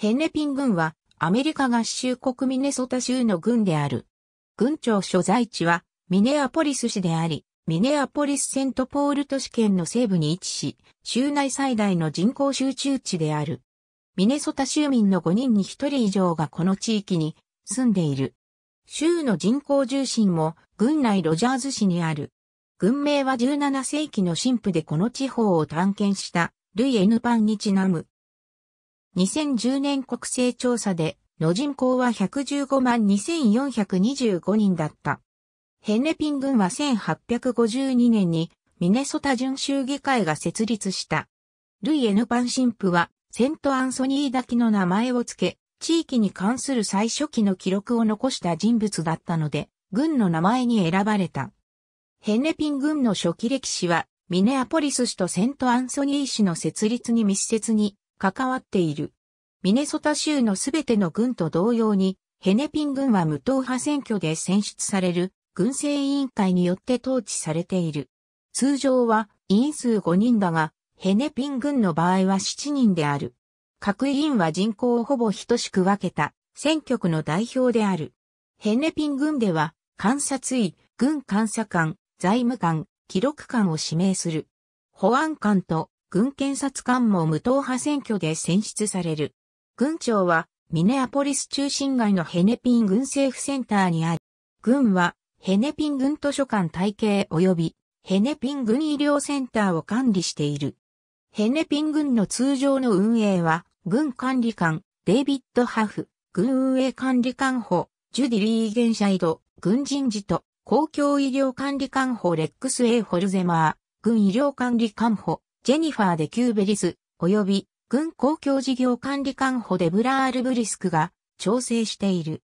ヘンネピン軍はアメリカ合衆国ミネソタ州の軍である。軍庁所在地はミネアポリス市であり、ミネアポリスセントポール都市圏の西部に位置し、州内最大の人口集中地である。ミネソタ州民の5人に1人以上がこの地域に住んでいる。州の人口重心も軍内ロジャーズ市にある。軍名は17世紀の神父でこの地方を探検したルイ・エヌパンにちなむ。2010年国勢調査で、の人口は115万2425人だった。ヘンネピン軍は1852年にミネソタ巡州議会が設立した。ルイ・エヌパン神父はセント・アンソニー滝の名前を付け、地域に関する最初期の記録を残した人物だったので、軍の名前に選ばれた。ヘンネピン軍の初期歴史は、ミネアポリス市とセントアンソニー市の設立に密接に関わっている。ミネソタ州のすべての軍と同様に、ヘネピン軍は無党派選挙で選出される軍政委員会によって統治されている。通常は委員数5人だが、ヘネピン軍の場合は7人である。各委員は人口をほぼ等しく分けた選挙区の代表である。ヘネピン軍では、監察医、軍監査官、財務官、記録官を指名する。保安官と軍検察官も無党派選挙で選出される。軍庁はミネアポリス中心街のヘネピン軍政府センターにあり、軍はヘネピン軍図書館体系及びヘネピン軍医療センターを管理している。ヘネピン軍の通常の運営は、軍管理官、デイビッド・ハフ、軍運営管理官補、ジュディ・リーゲンシャイド、軍人事と、公共医療管理官補レックス・エイ・ホルゼマー、軍医療管理官補、ジェニファー・デ・キューベリス、及び軍公共事業管理官補デブラール・ブリスクが調整している。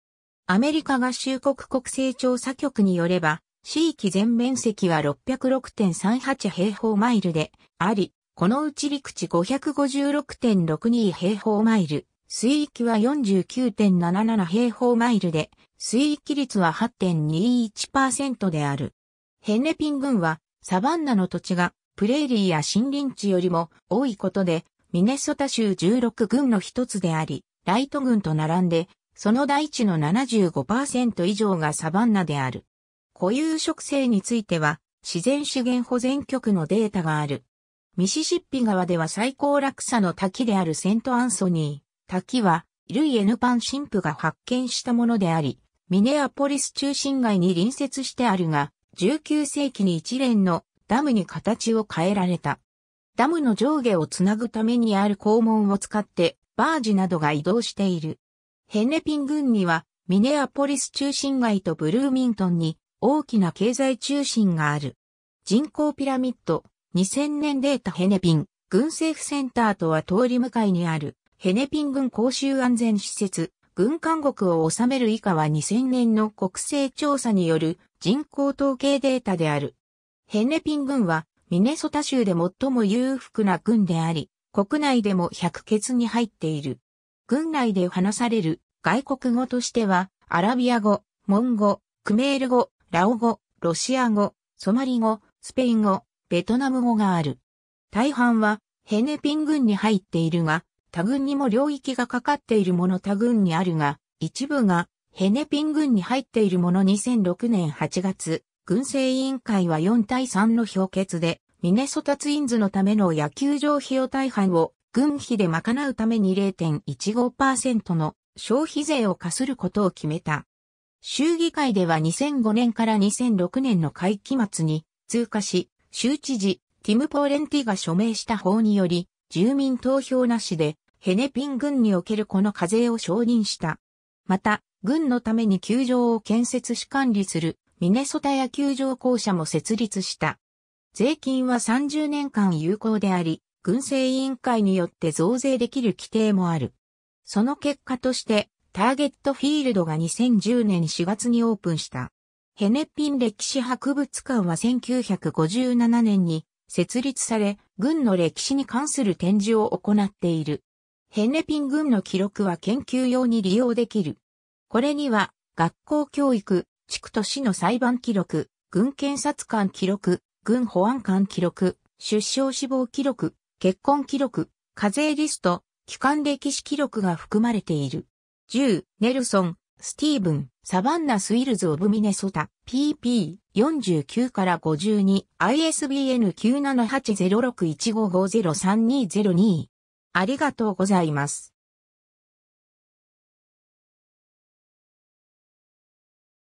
アメリカ合衆国国勢調査局によれば、地域全面積は606.38平方マイルであり、このうち陸地556.62平方マイル、水域は49.77平方マイルで、水域率は8.21%である。ヘネピン軍はサバンナの土地がプレーリーや森林地よりも多いことで、ミネソタ州16郡の一つであり、ライト郡と並んで、その大地の75%以上がサバンナである。固有植生については、自然資源保全局のデータがある。ミシシッピ川では最高落差の滝であるセントアンソニー。滝は、ルイ・エヌパン神父が発見したものであり、ミネアポリス中心街に隣接してあるが、19世紀に一連のダムに形を変えられた。ダムの上下をつなぐためにある肛門を使ってバージなどが移動している。ヘネピン郡にはミネアポリス中心街とブルーミントンに大きな経済中心がある。人口ピラミッド2000年データヘネピン軍政府センターとは通り向かいにあるヘネピン軍公衆安全施設軍監獄を治める以下は2000年の国勢調査による人口統計データである。ヘンネピン軍は、ミネソタ州で最も裕福な軍であり、国内でも百欠に入っている。軍内で話される外国語としては、アラビア語、モンゴ、クメール語、ラオ語、ロシア語、ソマリ語、スペイン語、ベトナム語がある。大半はヘネピン軍に入っているが、他軍にも領域がかかっているもの他軍にあるが、一部がヘネピン軍に入っているもの2006年8月、軍政委員会は4対3の評決で、ミネソタツインズのための野球場費用大半を軍費で賄うために0.15%の消費税を課することを決めた。州議会では2005年から2006年の会期末に通過し、州知事、ティム・ポーレンティが署名した法により、住民投票なしで、ヘネピン軍におけるこの課税を承認した。また、軍のために球場を建設し管理するミネソタ野球場校舎も設立した。税金は30年間有効であり、軍政委員会によって増税できる規定もある。その結果として、ターゲットフィールドが2010年4月にオープンした。ヘネピン歴史博物館は1957年に設立され、軍の歴史に関する展示を行っている。ヘネピン軍の記録は研究用に利用できる。これには、学校教育、地区と市の裁判記録、軍検察官記録、軍保安官記録、出生死亡記録、結婚記録、課税リスト、帰還歴史記録が含まれている。10、ネルソン、スティーブン、サバンナ・スウィルズ・オブ・ミネソタ、PP49 から52、ISBN 9780615503202。ありがとうございます。